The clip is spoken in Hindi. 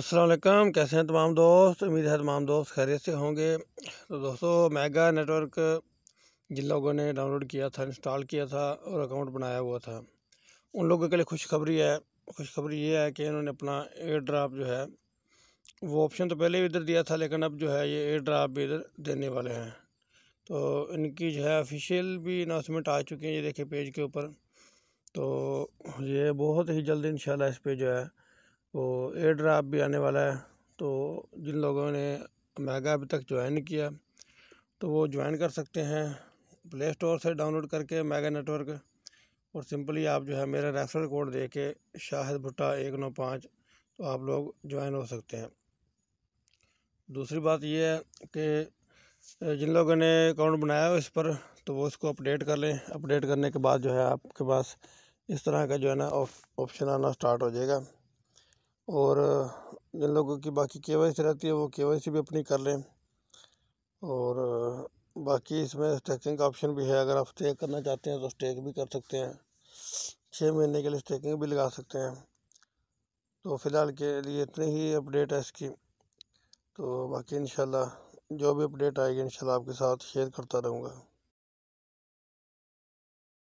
असलम कैसे हैं तमाम दोस्त उम्मीद है तमाम दोस्त खैरियत से होंगे तो दोस्तों मेगा नेटवर्क जिन लोगों ने डाउनलोड किया था इंस्टॉल किया था और अकाउंट बनाया हुआ था उन लोगों के लिए खुशखबरी है खुशखबरी ये है कि इन्होंने अपना एयर ड्राप जो है वो ऑप्शन तो पहले भी इधर दिया था लेकिन अब जो है ये एयर ड्राप भी इधर देने वाले हैं तो इनकी जो है ऑफिशियल भी अनाउंसमेंट आ चुकी है ये देखे पेज के ऊपर तो ये बहुत ही जल्द इन इस पर जो है वो तो एयर ड्राप भी आने वाला है तो जिन लोगों ने मेगा अभी तक ज्वाइन किया तो वो ज्वाइन कर सकते हैं प्ले स्टोर से डाउनलोड करके मेगा नेटवर्क और सिंपली आप जो है मेरा रेफरल कोड दे के शाहिद भुट्टा एक नौ पाँच तो आप लोग ज्वाइन हो सकते हैं दूसरी बात यह है कि जिन लोगों ने अकाउंट बनाया हो इस पर तो वो इसको अपडेट कर लें अपडेट करने के बाद जो है आपके पास इस तरह का जो है ना ऑप्शन आना स्टार्ट हो जाएगा और जिन लोगों की बाकी के वाई सी रहती है वो के वाई सी भी अपनी कर लें और बाकी इसमें स्टेकिंग का ऑप्शन भी है अगर आप स्टेक करना चाहते हैं तो स्टेक भी कर सकते हैं छः महीने के लिए स्टेकिंग भी लगा सकते हैं तो फ़िलहाल के लिए इतनी ही अपडेट है इसकी तो बाकी इन जो भी अपडेट आएगी इन आपके साथ शेयर करता रहूँगा